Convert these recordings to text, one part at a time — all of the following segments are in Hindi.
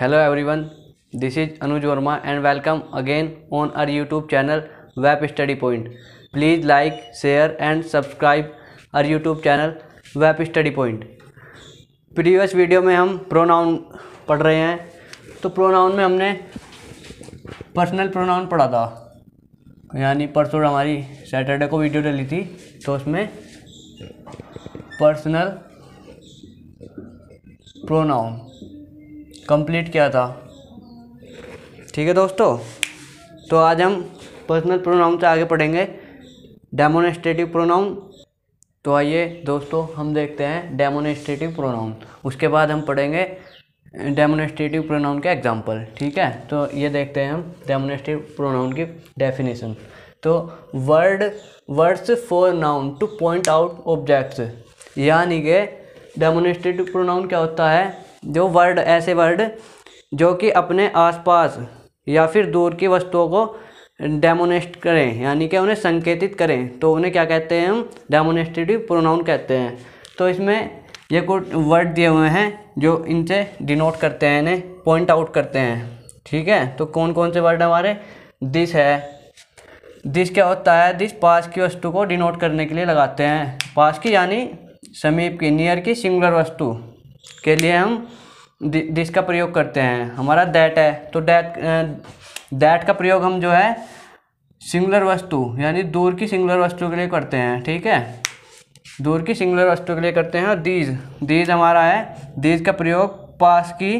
hello everyone this is Anuj Verma and welcome again on our YouTube channel web study point please like share and subscribe our YouTube channel web study point previous video में हम प्रोनाउन पढ़ रहे हैं तो प्रोनाउन में हमने पर्सनल प्रोनाउन पढ़ा था यानी परसों हमारी सैटरडे को वीडियो डली थी तो उसमें पर्सनल प्रोनाउन कंप्लीट किया था ठीक है दोस्तों तो आज हम पर्सनल प्रोनाउन से आगे पढ़ेंगे डेमोनेस्ट्रेटिव प्रोनाउन तो आइए दोस्तों हम देखते हैं डेमोनेस्ट्रेटिव प्रोनाउन उसके बाद हम पढ़ेंगे डेमोनेस्ट्रेटिव प्रोनाउन के एग्जाम्पल ठीक है तो ये देखते हैं हम डेमोनेस्ट्रेटिव प्रोनाउन की डेफिनेशन तो word words for noun to point out objects यानी कि डेमोनेस्ट्रेटिव प्रोनाउन क्या होता है जो वर्ड ऐसे वर्ड जो कि अपने आसपास या फिर दूर की वस्तुओं को डेमोनेस्ट करें यानी कि उन्हें संकेतित करें तो उन्हें क्या कहते हैं हम डेमोनेस्टेटिव प्रोनाउन कहते हैं तो इसमें ये कुछ वर्ड दिए हुए हैं जो इनसे डिनोट करते हैं इन्हें पॉइंट आउट करते हैं ठीक है तो कौन कौन से वर्ड हमारे दिस है दिस क्या होता है दिस पास की वस्तु को डिनोट करने के लिए लगाते हैं पास की यानी समीप की नियर की सिंगुलर वस्तु के लिए हम दिस का प्रयोग करते हैं हमारा दैट है तो डैट दैट का प्रयोग हम जो है सिंगुलर वस्तु यानी दूर की सिंगुलर वस्तु के लिए करते हैं ठीक है दूर की सिंगुलर वस्तु के लिए करते हैं और दीज दीज हमारा है दीज का प्रयोग पास की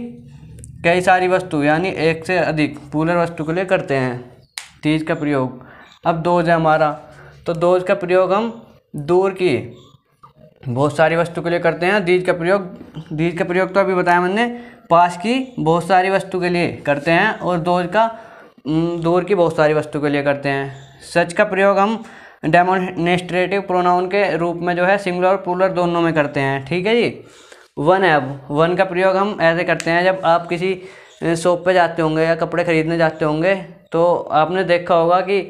कई सारी वस्तु यानी एक से अधिक पूलर वस्तु के लिए करते हैं दीज का प्रयोग अब दोज है हमारा तो दोज का प्रयोग हम दूर की बहुत सारी वस्तु के लिए करते हैं दीज का प्रयोग दीज का प्रयोग तो अभी बताया मैंने पास की बहुत सारी वस्तु के लिए करते हैं और दूर का दूर की बहुत सारी वस्तु के लिए करते हैं सच का प्रयोग हम डेमोनेस्ट्रेटिव प्रोनाउन के रूप में जो है सिंगुलर और पुलर दोनों में करते हैं ठीक है जी वन है अब वन का प्रयोग हम ऐसे करते हैं जब आप किसी शॉप पे जाते होंगे या कपड़े ख़रीदने जाते होंगे तो आपने देखा होगा कि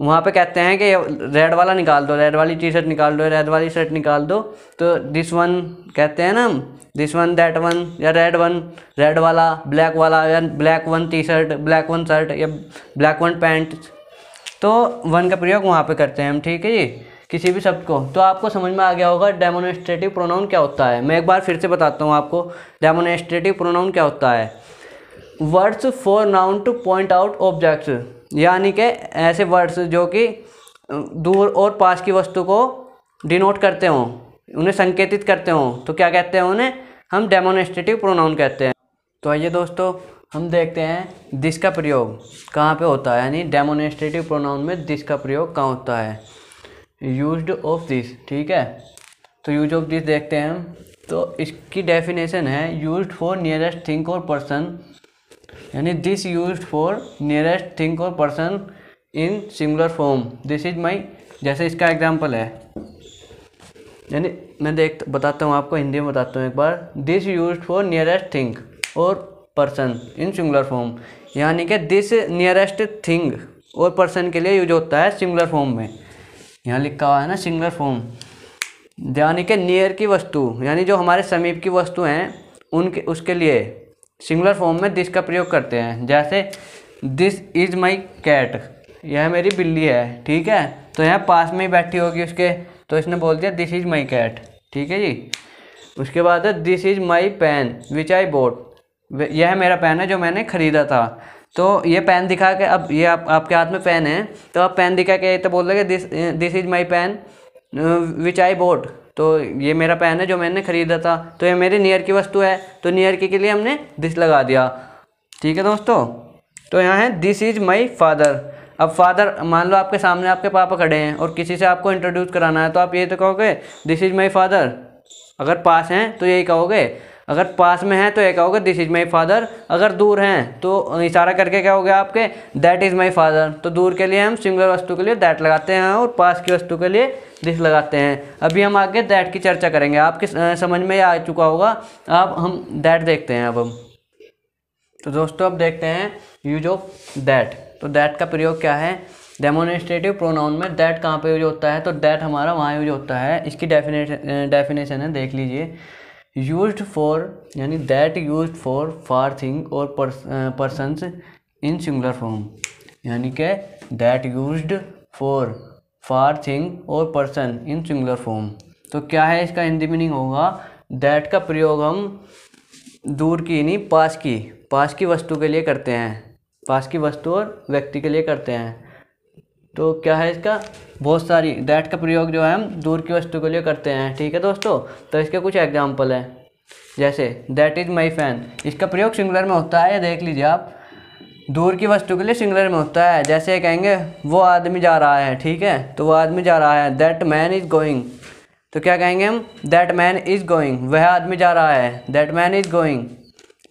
वहाँ पे कहते हैं कि रेड वाला निकाल दो रेड वाली टी शर्ट निकाल दो रेड वाली शर्ट निकाल दो तो दिस वन कहते हैं ना हम दिस वन दैट वन या रेड वन रेड वाला ब्लैक वाला या black one T shirt black one shirt या ब्लैक वन पैंट तो वन का प्रयोग वहाँ पे करते हैं हम ठीक है जी किसी भी शब्द को तो आपको समझ में आ गया होगा डेमोनेस्ट्रेटिव प्रोनाउन क्या होता है मैं एक बार फिर से बताता हूँ आपको डेमोनेस्ट्रेटिव प्रोनाउन क्या होता है words for noun to point out objects यानी कि ऐसे वर्ड्स जो कि दूर और पास की वस्तु को डिनोट करते हों उन्हें संकेतित करते हों तो क्या कहते हैं उन्हें हम डेमोनेस्ट्रेटिव प्रोनाउन कहते हैं तो आइए दोस्तों हम देखते हैं दिस का प्रयोग कहाँ पे होता है यानी डेमोनेस्ट्रेटिव प्रोनाउन में दिस का प्रयोग कहाँ होता है यूज ऑफ दिस ठीक है तो यूज ऑफ दिस देखते हैं हम तो इसकी डेफिनेशन है यूज फॉर नियरेस्ट थिंक और पर्सन यानी this use for nearest thing और person in singular form this is my जैसे इसका एग्जाम्पल है यानी मैं देख बताता हूँ आपको हिंदी में बताता हूँ एक बार this use for nearest thing और पर्सन इन सिंगुलर फॉर्म यानी कि दिस नियरेस्ट थिंग और पर्सन के लिए यूज होता है सिंगुलर फॉर्म में यहाँ लिखा हुआ है ना सिंगुलर फॉर्म यानी कि नियर की वस्तु यानी जो हमारे समीप की वस्तु हैं उनके उसके लिए सिंगुलर फॉर्म में दिस का प्रयोग करते हैं जैसे दिस इज़ माई कैट यह मेरी बिल्ली है ठीक है तो यहाँ पास में ही बैठी होगी उसके तो इसने बोल दिया दिस इज़ माई कैट ठीक है जी उसके बाद है this is my pen which I bought यह मेरा पेन है जो मैंने ख़रीदा था तो ये पेन दिखा के अब ये आप आपके हाथ में पेन है तो आप पेन दिखा के तो बोल दोगे this this is my pen which I bought तो ये मेरा पेन है जो मैंने ख़रीदा था तो ये मेरी नियर की वस्तु है तो नियर की के लिए हमने दिस लगा दिया ठीक है दोस्तों तो यहाँ है दिस इज़ माई फादर अब फादर मान लो आपके सामने आपके पापा खड़े हैं और किसी से आपको इंट्रोड्यूस कराना है तो आप ये तो कहोगे दिस इज़ माई फादर अगर पास हैं तो यही कहोगे अगर पास में हैं तो ये कहोगे दिस इज़ माई फादर अगर दूर हैं तो इशारा करके क्या हो गया आपके दैट इज़ माई फादर तो दूर के लिए हम सिंगल वस्तु के लिए दैट लगाते हैं और पास की वस्तु के लिए दिस लगाते हैं अभी हम आगे दैट की चर्चा करेंगे आपके समझ में आ चुका होगा अब हम दैट देखते हैं अब हम तो दोस्तों अब देखते हैं यूज ऑफ दैट तो दैट का प्रयोग क्या है डेमोनिस्ट्रेटिव प्रोनाउन में दैट कहाँ पे यूज होता है तो दैट हमारा वहाँ यूज होता है इसकी डेफिनेशन डेफिनेशन है देख लीजिए यूज फॉर यानी that use for far thing और पर्सनस इन सिंगुलर फॉर्म यानी के that use for far thing और पर्सन इन सिंगुलर फॉर्म तो क्या है इसका हिंदी मीनिंग होगा दैट का प्रयोग हम दूर की नहीं पास की पास की वस्तु के लिए करते हैं पास की वस्तु और व्यक्ति के लिए करते हैं तो क्या है इसका बहुत सारी दैट का प्रयोग जो है हम दूर की वस्तु के लिए करते हैं ठीक है दोस्तों तो इसके कुछ एग्जाम्पल हैं जैसे दैट इज़ माई फैन इसका प्रयोग सिंगुलर में होता है देख लीजिए आप दूर की वस्तु के लिए सिंगुलर में होता है जैसे कहेंगे वो आदमी जा रहा है ठीक है तो वो आदमी जा रहा है दैट मैन इज़ गोइंग तो क्या कहेंगे हम दैट मैन इज़ गोइंग वह आदमी जा रहा है दैट मैन इज़ गोइंग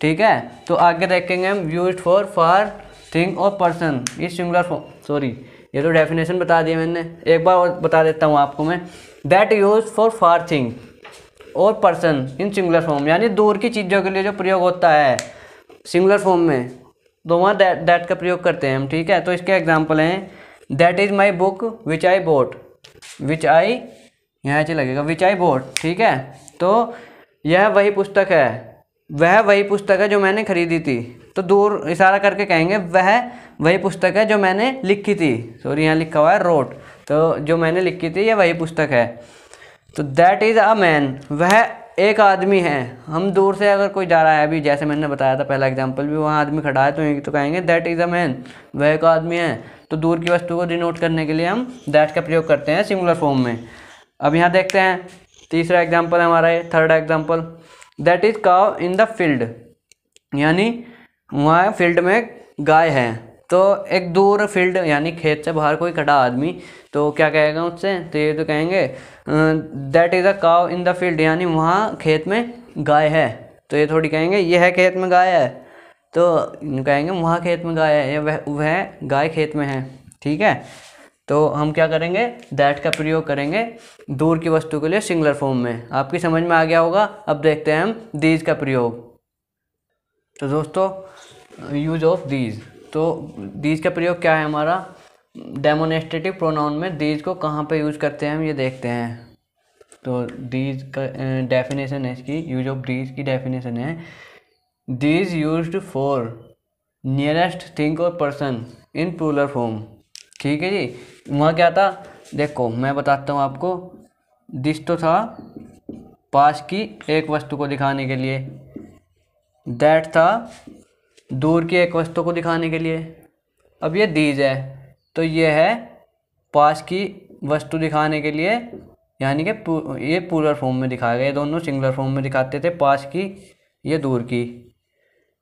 ठीक है तो आगे देखेंगे हम यूज फॉर फॉर थिंग और पर्सन इज सिंगुलर सॉरी ये तो डेफिनेशन बता दिया मैंने एक बार और बता देता हूँ आपको मैं that use for far thing और पर्सन इन सिंगुलर फॉर्म यानी दूर की चीज़ों के लिए जो प्रयोग होता है सिंगुलर फॉर्म में तो वहाँ दैट दैट का प्रयोग करते हैं हम ठीक है तो इसके एग्जाम्पल हैं that is my book which I bought which I यहाँ से लगेगा विच आई बोट ठीक है तो यह वही पुस्तक है वह वही पुस्तक है जो मैंने खरीदी थी तो दूर इशारा करके कहेंगे वह वही पुस्तक है जो मैंने लिखी थी सॉरी यहाँ लिखा हुआ है रोट तो जो मैंने लिखी थी यह वही पुस्तक है तो दैट इज़ अ मैन वह एक आदमी है हम दूर से अगर कोई जा रहा है अभी जैसे मैंने बताया था पहला एग्जांपल भी वहाँ आदमी खड़ा है तो एक तो कहेंगे दैट इज़ अ मैन वह एक आदमी है तो दूर की वस्तु को डिनोट करने के लिए हम दैट का प्रयोग करते हैं सिंगुलर फॉर्म में अब यहाँ देखते हैं तीसरा एग्जाम्पल हमारा है थर्ड एग्जाम्पल दैट इज़ काव इन द फील्ड यानी वहाँ फील्ड में गाय है तो एक दूर फील्ड यानी खेत से बाहर कोई खड़ा आदमी तो क्या कहेगा उससे तो ये तो कहेंगे दैट इज़ अ काव इन द फील्ड यानी वहाँ खेत में गाय है तो ये थोड़ी कहेंगे ये है खेत में गाय है तो कहेंगे वहाँ खेत में गाय है या वह वह गाय खेत में है ठीक है तो हम क्या करेंगे दैट का प्रयोग करेंगे दूर की वस्तु के लिए सिंगलर फॉर्म में आपकी समझ में आ गया होगा अब देखते हैं हम दीज का प्रयोग तो दोस्तों यूज ऑफ दीज तो दीज का प्रयोग क्या है हमारा डेमोनेस्ट्रेटिव प्रोनाउन में दीज को कहाँ पे यूज करते हैं हम ये देखते हैं तो दीज का डेफिनेशन है इसकी यूज ऑफ दीज की डेफिनेशन है these use for nearest thing और पर्सन इन पुलर फॉर्म ठीक है जी वहाँ क्या था देखो मैं बताता हूँ आपको दिस तो था पास की एक वस्तु को दिखाने के लिए दैट था दूर की एक वस्तु को दिखाने के लिए अब ये दीज है तो ये है पास की वस्तु दिखाने के लिए यानी कि ये पूलर फॉर्म में दिखाया गया ये दोनों सिंगुलर फॉर्म में दिखाते थे पास की ये दूर की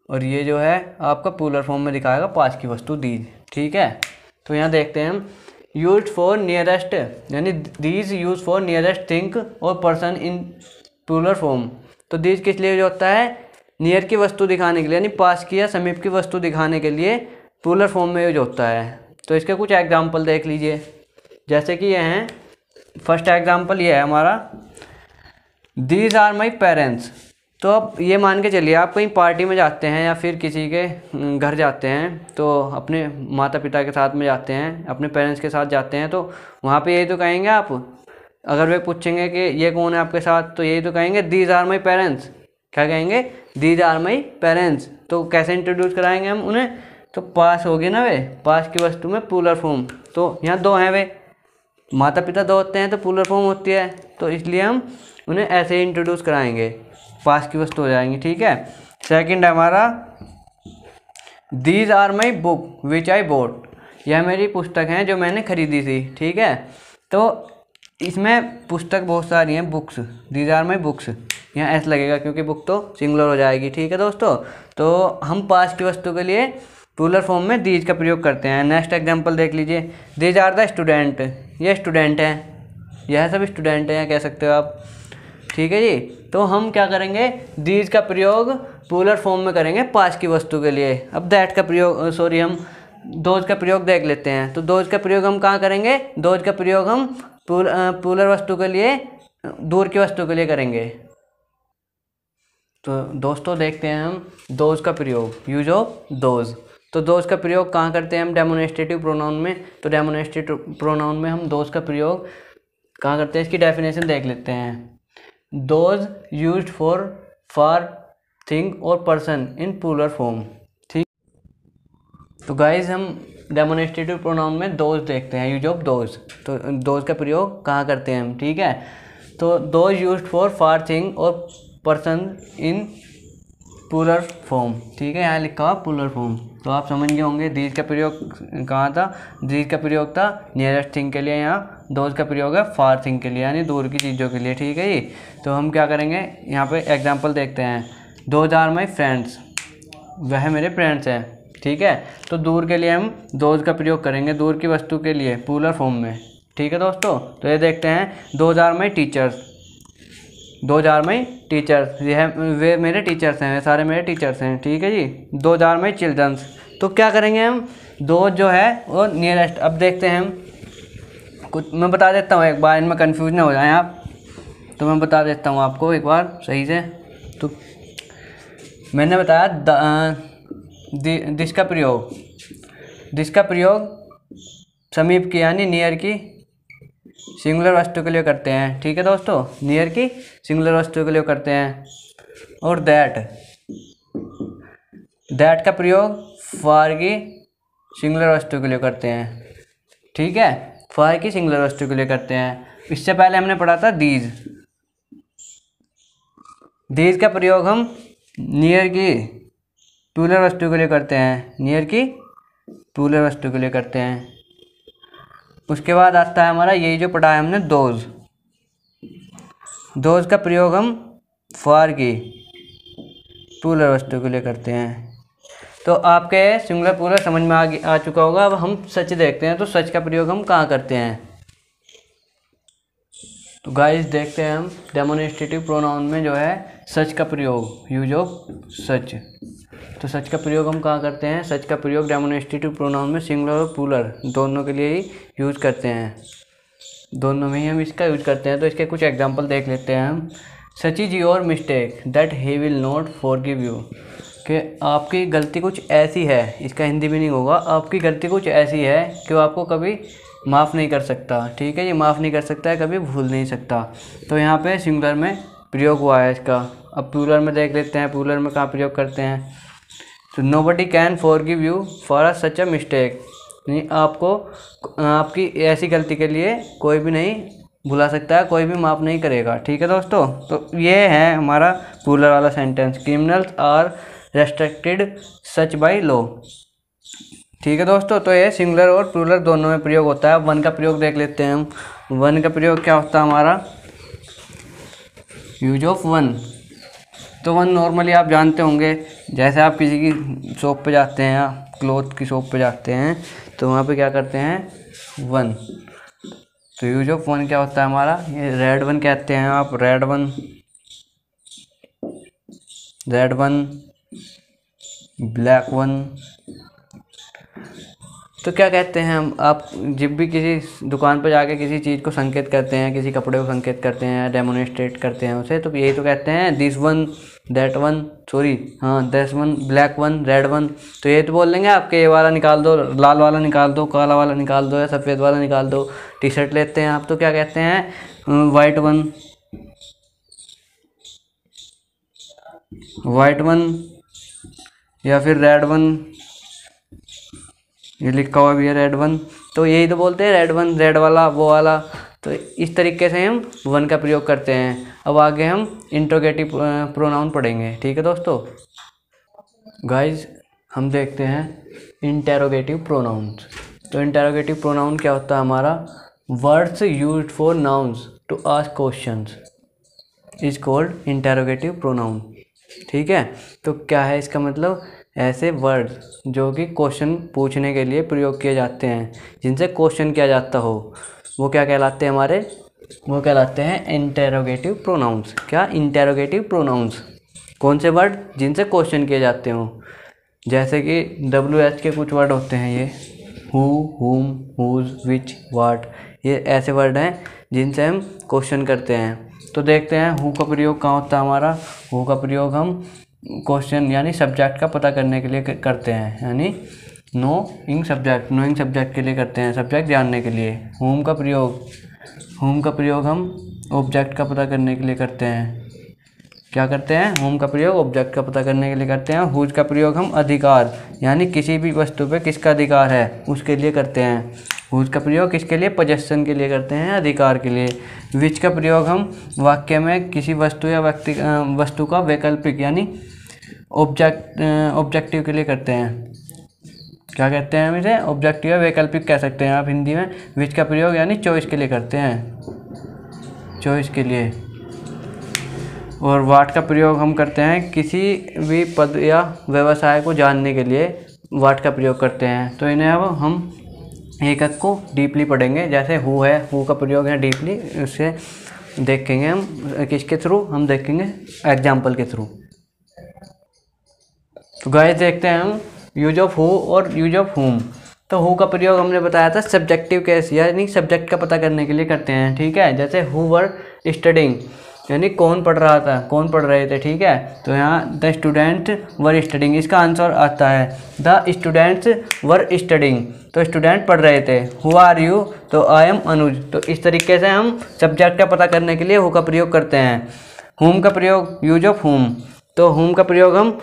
और ये जो है आपका पूलर फॉर्म में दिखाएगा पास की वस्तु दीज ठीक है तो यहाँ देखते हैं हम यूज फॉर नियरेस्ट यानी these use for nearest think और पर्सन इन पूलर फॉर्म तो दीज किस लिए जो होता है नियर की वस्तु दिखाने के लिए यानी पास की या समीप की वस्तु दिखाने के लिए रूलर फॉर्म में यूज होता है तो इसके कुछ एग्जाम्पल देख लीजिए जैसे कि ये हैं फर्स्ट एग्जाम्पल ये है हमारा दीज आर माई पेरेंट्स तो आप ये मान के चलिए आप कहीं पार्टी में जाते हैं या फिर किसी के हम्म, घर जाते हैं तो अपने माता पिता के साथ में जाते हैं अपने पेरेंट्स के साथ जाते हैं तो वहाँ पे यही तो कहेंगे आप अगर वे पूछेंगे कि ये कौन है आपके साथ तो यही तो कहेंगे दीज आर माई पेरेंट्स क्या कहेंगे दीज आर माई पेरेंट्स तो कैसे इंट्रोड्यूस कराएंगे हम उन्हें तो पास हो गए ना वे पास की वस्तु में पुलर फॉर्म तो यहाँ दो हैं वे माता पिता दो होते हैं तो पुलर फॉर्म होती है तो इसलिए हम उन्हें ऐसे ही इंट्रोड्यूस कराएंगे पास की वस्तु हो जाएंगी ठीक है सेकंड है हमारा these are my book which I bought यह मेरी पुस्तक हैं जो मैंने खरीदी थी ठीक है तो इसमें पुस्तक बहुत सारी हैं books these are my books यहाँ एस लगेगा क्योंकि बुक तो सिंगुलर हो जाएगी ठीक है दोस्तों तो हम पास की वस्तु के लिए पुलर फॉर्म में दीज का प्रयोग करते हैं नेक्स्ट एग्जाम्पल देख लीजिए दीज आर द स्टूडेंट ये स्टूडेंट हैं यह सब स्टूडेंट हैं कह सकते हो आप ठीक है जी तो हम क्या करेंगे दीज का प्रयोग पुलर फॉर्म में करेंगे पास की वस्तु के लिए अब दैट का प्रयोग सॉरी हम दोज का प्रयोग देख लेते हैं तो दोज का प्रयोग हम कहाँ करेंगे दोज का प्रयोग हम पूलर वस्तु के लिए दूर की वस्तु के लिए करेंगे तो दोस्तों देखते हैं हम दोज का प्रयोग यूज ऑफ दोज तो दोज का प्रयोग कहाँ करते हैं हम डेमोनेस्ट्रेटिव प्रोनाउन में तो डेमोनेस्ट्रेटिव प्रोनाउन में हम दोज का प्रयोग कहाँ करते हैं इसकी डेफिनेशन देख लेते हैं those use for for thing और पर्सन इन पुलर फॉर्म ठीक तो गाइज हम डेमोनेस्ट्रेटिव प्रोनाउन में दोज देखते हैं यूज ऑफ दोज तो दोज का प्रयोग कहाँ करते हैं हम ठीक है तो those use for far thing और पर्सन इन पुलर फॉर्म ठीक है यहाँ लिखा हुआ पुलर फॉर्म तो आप समझ गए होंगे दीज का प्रयोग कहाँ था दीज का प्रयोग था नियरेस्ट थिंग के लिए यहाँ दोज का प्रयोग है फार थिंग के लिए यानी दूर की चीज़ों के लिए ठीक है ये तो हम क्या करेंगे यहाँ पे एग्जांपल देखते हैं दोज आर माई फ्रेंड्स वह मेरे फ्रेंड्स हैं ठीक है तो दूर के लिए हम दोज का प्रयोग करेंगे दूर की वस्तु के लिए पुलर फॉर्म में ठीक है दोस्तों तो ये देखते हैं दोज आर माई टीचर्स दो हजार में टीचर्स ये है वे मेरे टीचर्स हैं सारे मेरे टीचर्स हैं ठीक है जी दो हजार में चिल्ड्रंस तो क्या करेंगे हम दो जो है वो नियरेस्ट अब देखते हैं हम कुछ मैं बता देता हूँ एक बार इनमें कन्फ्यूज ना हो जाए आप तो मैं बता देता हूँ आपको एक बार सही से तो मैंने बताया द, दिश का प्रयोग दिश का प्रयोग समीप की यानी नियर की सिंगुलर वस्तु के लिए करते हैं ठीक है दोस्तों नियर की सिंगुलर वस्तु के लिए करते हैं और दैट दैट का प्रयोग फॉर की सिंगुलर वस्तु के लिए करते हैं ठीक है फॉर की सिंगुलर वस्तु के लिए करते हैं इससे पहले हमने पढ़ा था दीज दीज का प्रयोग हम नियर की टूलर वस्तु के लिए करते हैं नियर की टूलर वस्तु के लिए करते हैं उसके बाद आता है हमारा यही जो पढ़ा है हमने दोज दोज का प्रयोग हम फॉर की पूलर वस्तु के लिए करते हैं तो आपके सिंगलर पूरा समझ में आ, आ चुका होगा अब हम सच देखते हैं तो सच का प्रयोग हम कहाँ करते हैं तो गाइस देखते हैं हम डेमोनिस्ट्रेटिव प्रोनाउन में जो है सच का प्रयोग यूज ऑफ सच तो सच का प्रयोग हम कहाँ करते हैं सच का प्रयोग डेमोनेस्टेटिव प्रोनाउन में सिंगुलर और पुलर दोनों के लिए ही यूज करते हैं दोनों में ही हम इसका यूज करते हैं तो इसके कुछ एग्जाम्पल देख लेते हैं हम such is your mistake that he will not forgive you कि आपकी गलती कुछ ऐसी है इसका हिंदी मीनिंग होगा आपकी गलती कुछ ऐसी है कि वो आपको कभी माफ़ नहीं कर सकता ठीक है ये माफ़ नहीं कर सकता है कभी भूल नहीं सकता तो यहाँ पे सिंगुलर में प्रयोग हुआ है इसका अब पूलर में देख लेते हैं पूलर में कहाँ प्रयोग करते हैं so nobody can forgive you for a such a mistake नहीं आपको आपकी ऐसी गलती के लिए कोई भी नहीं भुला सकता है कोई भी माफ़ नहीं करेगा ठीक है दोस्तों तो ये है हमारा पूलर वाला sentence criminals are restricted such by law ठीक है दोस्तों तो ये सिंगलर और प्लूरल दोनों में प्रयोग होता है वन का प्रयोग देख लेते हैं हम वन का प्रयोग क्या होता है हमारा यूज ऑफ वन तो वन नॉर्मली आप जानते होंगे जैसे आप किसी की शॉप पे जाते हैं या क्लोथ की शॉप पे जाते हैं तो वहाँ पे क्या करते हैं वन तो यूज ऑफ वन क्या होता है हमारा ये रेड वन कहते हैं आप red one red one black one तो क्या कहते हैं हम आप जब भी किसी दुकान पर जाके किसी चीज़ को संकेत करते हैं किसी कपड़े को संकेत करते हैं डेमोनिस्ट्रेट करते हैं उसे तो यही तो कहते हैं this one that one sorry हाँ that's one black one red one तो ये तो बोल लेंगे आपके ये वाला निकाल दो लाल वाला निकाल दो काला वाला निकाल दो या सफ़ेद वाला निकाल दो टी शर्ट लेते हैं आप तो क्या कहते हैं वाइट वन वाइट वन या फिर रेड वन ये लिखा हुआ भी है रेड वन तो यही तो बोलते हैं रेड वन रेड वाला वो वाला तो इस तरीके से हम वन का प्रयोग करते हैं अब आगे हम इंट्रोगेटिव प्रोनाउन पढ़ेंगे ठीक है दोस्तों गाइज हम देखते हैं इंटेरोगेटिव प्रोनाउंस तो इंटेरोगेटिव प्रोनाउन क्या होता है हमारा words use for nouns to ask question is called interrogative pronoun ठीक है तो क्या है इसका मतलब ऐसे वर्ड जो कि क्वेश्चन पूछने के लिए प्रयोग किए जाते हैं जिनसे क्वेश्चन किया जाता हो वो क्या कहलाते हैं हमारे वो कहलाते हैं इंटेरोगेटिव प्रोनाउंस क्या इंटेरोगेटिव प्रोनाउंस कौन से वर्ड जिनसे क्वेश्चन किए जाते हों जैसे कि डब्ल्यू एच के कुछ वर्ड होते हैं ये हु हुम हुज विच वाट ये ऐसे वर्ड हैं जिनसे हम क्वेश्चन करते हैं तो देखते हैं हु का प्रयोग कहाँ होता है हमारा हु का प्रयोग हम क्वेश्चन यानी सब्जेक्ट का पता करने के लिए करते हैं यानी नो इंग सब्जेक्ट नोइंग सब्जेक्ट के लिए करते हैं सब्जेक्ट जानने के लिए होम का प्रयोग होम का प्रयोग हम ऑब्जेक्ट का पता करने के लिए करते हैं क्या करते हैं होम का प्रयोग ऑब्जेक्ट का पता करने के लिए करते हैं हुज का प्रयोग हम अधिकार यानी किसी भी वस्तु पे किसका अधिकार है उसके लिए करते हैं हुज का प्रयोग किसके लिए पोजेशन के लिए करते हैं अधिकार के लिए विच का प्रयोग हम वाक्य में किसी वस्तु या व्यक्ति वस्तु का वैकल्पिक यानी ऑब्जेक्ट ऑब्जेक्टिव के लिए करते हैं क्या कहते हैं हम इसे ऑब्जेक्टिव या वैकल्पिक कह सकते हैं आप हिंदी में विच का प्रयोग यानी चॉइस के लिए करते हैं चॉइस के लिए और वाट का प्रयोग हम करते हैं किसी भी पद या व्यवसाय को जानने के लिए वाट का प्रयोग करते हैं तो इन्हें अब हम एक एक को डीपली पढ़ेंगे जैसे हु है हु का प्रयोग है डीपली उससे देखेंगे हम किसके थ्रू हम देखेंगे एग्जाम्पल के थ्रू तो गाय देखते हैं हम यूज ऑफ हु और यूज ऑफ होम तो हु का प्रयोग हमने बताया था सब्जेक्टिव केस यानी सब्जेक्ट का पता करने के लिए करते हैं ठीक है जैसे हु वर स्टडिंग यानी कौन पढ़ रहा था कौन पढ़ रहे थे ठीक है तो यहाँ द स्टूडेंट वर स्टडिंग इसका आंसर आता है द स्टूडेंट्स वर स्टडिंग तो स्टूडेंट पढ़ रहे थे हु आर यू तो आई एम अनुज तो इस तरीके से हम सब्जेक्ट का पता करने के लिए हु का प्रयोग करते हैं होम का प्रयोग यूज ऑफ होम तो होम का प्रयोग हम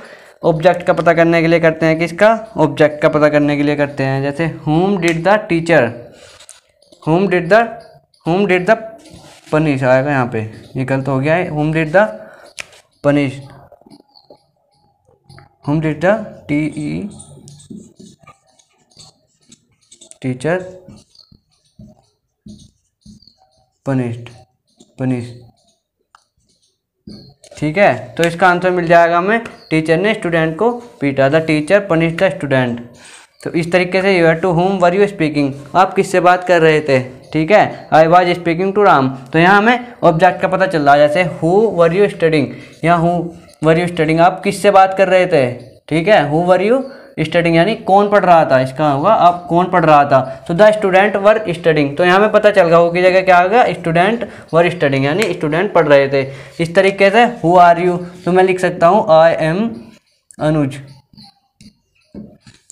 ऑब्जेक्ट का पता करने के लिए करते हैं किसका ऑब्जेक्ट का पता करने के लिए करते हैं जैसे whom did the teacher whom did the whom did the punish आएगा यहाँ पे ये गलत हो गया है whom did the punish whom did the T E teacher punished punish ठीक है तो इसका आंसर मिल जाएगा हमें टीचर ने स्टूडेंट को पीटा the teacher punish the student तो इस तरीके से यू है to whom were you speaking आप किससे बात कर रहे थे ठीक है I was speaking to Ram तो यहाँ हमें ऑब्जेक्ट का पता चल रहा है जैसे हु वर यू स्टडिंग या हु वर यू स्टडिंग आप किससे बात कर रहे थे ठीक है हु वर यू स्टडिंग यानी कौन पढ़ रहा था इसका होगा आप कौन पढ़ रहा था तो द स्टूडेंट वर स्टडिंग तो यहाँ पे पता चल गया वो की जगह क्या होगा स्टूडेंट वर स्टडिंग यानी स्टूडेंट पढ़ रहे थे इस तरीके से हु आर यू तो मैं लिख सकता हूँ आई एम अनुज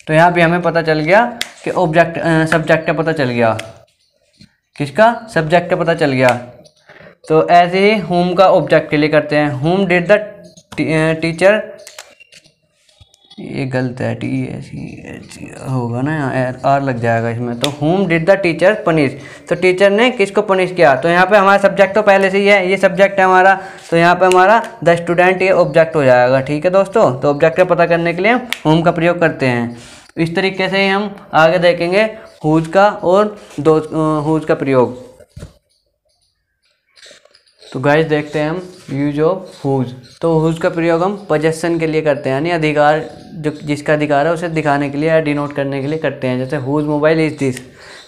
तो यहाँ पे हमें पता चल गया कि ऑब्जेक्ट सब्जेक्ट का पता चल गया किसका सब्जेक्ट का पता चल गया तो ऐसे ही होम का ऑब्जेक्ट के लिए करते हैं होम डिड द टीचर ये गलत है टी सी एच होगा ना यार आर लग जाएगा इसमें तो whom did the teacher punish तो टीचर ने किसको पनिश किया तो यहाँ पे हमारा सब्जेक्ट तो पहले से ही है ये सब्जेक्ट है हमारा तो यहाँ पे हमारा द स्टूडेंट ये ऑब्जेक्ट हो जाएगा ठीक है दोस्तों तो ऑब्जेक्ट पता करने के लिए हम होम का प्रयोग करते हैं इस तरीके से हम आगे देखेंगे हुज का और दो हुज का प्रयोग तो गाइस देखते हैं हम यूज ऑफ हुज तो हुज का प्रयोग हम पजेशन के लिए करते हैं यानी अधिकार जो जिसका अधिकार है उसे दिखाने के लिए या डिनोट करने के लिए करते हैं जैसे हुज मोबाइल इज दिस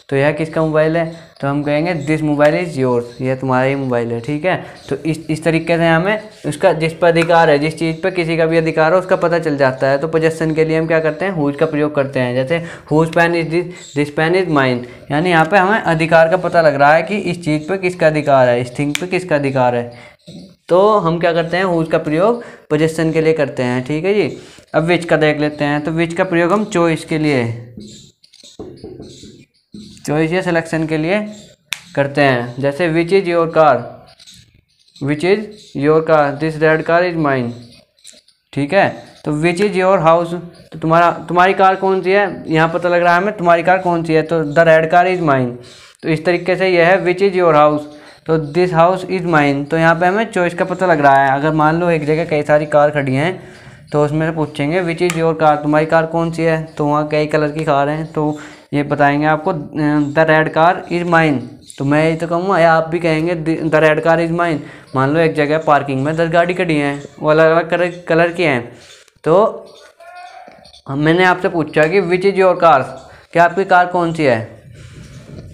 तो यह किसका मोबाइल है तो हम कहेंगे दिस मोबाइल इज़ योर्स यह तुम्हारा ही मोबाइल है ठीक है तो इस इस तरीके से हमें उसका जिस पर अधिकार है जिस चीज़ पर किसी का भी अधिकार हो उसका पता चल जाता है तो पोजेशन के लिए हम क्या करते हैं हुज का प्रयोग करते हैं जैसे whose pen is this this pen is mine यानी यहाँ पर हमें अधिकार का पता लग रहा है कि इस चीज़ पर किसका अधिकार है इस थिंग पर किसका अधिकार है तो हम क्या करते हैं हुज का प्रयोग पोजेशन के लिए करते हैं ठीक है जी अब विच का देख लेते हैं तो विच का प्रयोग हम चॉइस के लिए चॉइस ये सिलेक्शन के लिए करते हैं जैसे which is your car which is your car this red car is mine ठीक है तो विच इज़ योर हाउस तो तुम्हारा तुम्हारी कार कौन सी है यहाँ पता लग रहा है हमें तुम्हारी कार कौन सी है तो the red car is mine तो इस तरीके से यह है विच इज़ योर हाउस तो दिस हाउस इज़ माइन तो यहाँ पे हमें चॉइस का पता लग रहा है अगर मान लो एक जगह कई सारी कार खड़ी हैं तो उसमें से पूछेंगे विच इज़ योर कार तुम्हारी कार कौन सी है तो वहाँ कई कलर की कार हैं तो ये बताएंगे आपको the red car is mine तो मैं ये तो कहूँगा या आप भी कहेंगे the red car is mine मान लो एक जगह पार्किंग में दस गाड़ी खड़ी हैं वो अलग अलग कलर कलर की हैं तो मैंने आपसे पूछा कि विच इज़ योर कार क्या आपकी कार कौन सी है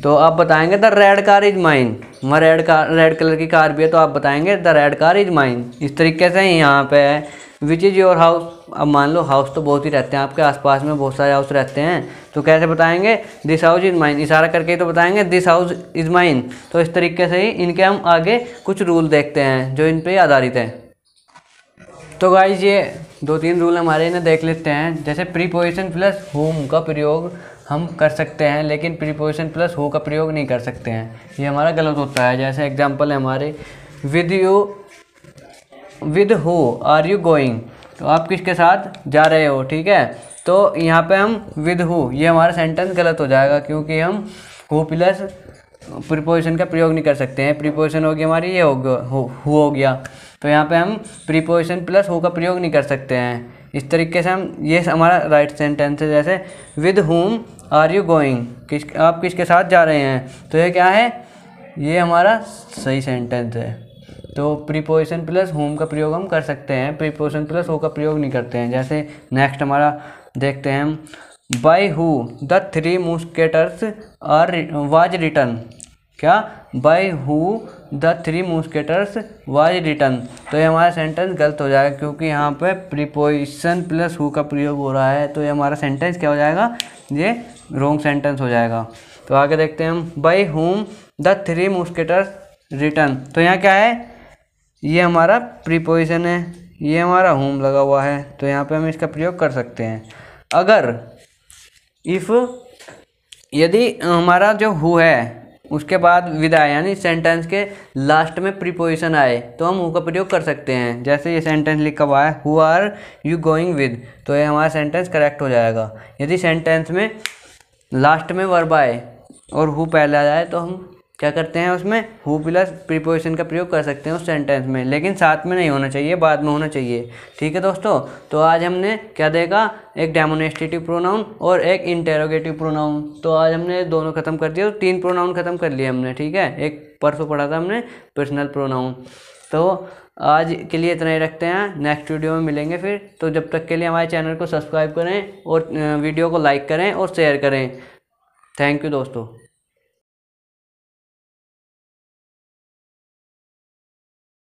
तो आप बताएंगे the red car is mine वहाँ रेड कार रेड कलर की कार भी है तो आप बताएंगे the red car is mine इस तरीके से यहाँ पे है विच इज़ योर हाउस अब मान लो हाउस तो बहुत ही रहते हैं आपके आसपास में बहुत सारे हाउस रहते हैं तो कैसे बताएंगे दिस हाउस इज़ माइन इशारा करके तो बताएंगे दिस हाउस इज़ माइन तो इस तरीके से ही इनके हम आगे कुछ रूल देखते हैं जो इन पर आधारित हैं तो गाइज ये दो तीन रूल हमारे इन्हें देख लेते हैं जैसे प्रीपोजिशन प्लस होम का प्रयोग हम कर सकते हैं लेकिन प्रीपोजिशन प्लस हो का प्रयोग नहीं कर सकते हैं ये हमारा गलत होता है जैसे एग्जाम्पल है हमारे with you with who are you going तो आप किसके साथ जा रहे हो ठीक है तो यहाँ पे हम विद हु ये हमारा सेंटेंस गलत हो जाएगा क्योंकि हम हु प्लस प्रीपोजिशन का प्रयोग नहीं कर सकते हैं प्रीपोजिशन होगी हमारी ये हो गया हु हो गया तो यहाँ पे हम प्रीपोजिशन प्लस हु का प्रयोग नहीं कर सकते हैं इस तरीके से हम ये हमारा राइट सेंटेंस है जैसे with whom are you going किस आप किसके साथ जा रहे हैं तो ये क्या है ये हमारा सही सेंटेंस है तो प्रीपोजिशन प्लस होम का प्रयोग हम कर सकते हैं प्रीपोजिशन प्लस हो का प्रयोग नहीं करते हैं जैसे नेक्स्ट हमारा देखते हैं हम by who the three musketeers are was return क्या by who the three musketeers was return तो ये हमारा सेंटेंस गलत हो जाएगा क्योंकि यहाँ पे प्रीपोजिशन प्लस हु का प्रयोग हो रहा है तो ये हमारा सेंटेंस क्या हो जाएगा ये रॉन्ग सेंटेंस हो जाएगा तो आगे देखते हैं हम by whom the three musketeers return तो यहाँ क्या है ये हमारा प्रीपोजिशन है ये हमारा होम लगा हुआ है तो यहाँ पे हम इसका प्रयोग कर सकते हैं अगर इफ़ यदि हमारा जो हु है उसके बाद विदा यानी सेंटेंस के लास्ट में प्रीपोजिशन आए तो हम हु का प्रयोग कर सकते हैं जैसे ये सेंटेंस लिखा हुआ है who are you going with तो ये हमारा सेंटेंस करेक्ट हो जाएगा यदि सेंटेंस में लास्ट में वर्ब आए और हु पहले आ जाए तो हम क्या करते हैं उसमें हु प्लस प्रीपोजिशन का प्रयोग कर सकते हैं उस सेंटेंस में लेकिन साथ में नहीं होना चाहिए बाद में होना चाहिए ठीक है दोस्तों तो आज हमने क्या देखा एक डेमोनेस्टेटिव प्रोनाउन और एक इंटेरोगेटिव प्रोनाउन तो आज हमने दोनों ख़त्म कर दिए तीन प्रोनाउन ख़त्म कर लिए हमने ठीक है एक परसों पढ़ा था हमने पर्सनल प्रोनाउन तो आज के लिए इतना ही रखते हैं नेक्स्ट वीडियो में मिलेंगे फिर तो जब तक के लिए हमारे चैनल को सब्सक्राइब करें और वीडियो को लाइक करें और शेयर करें थैंक यू दोस्तों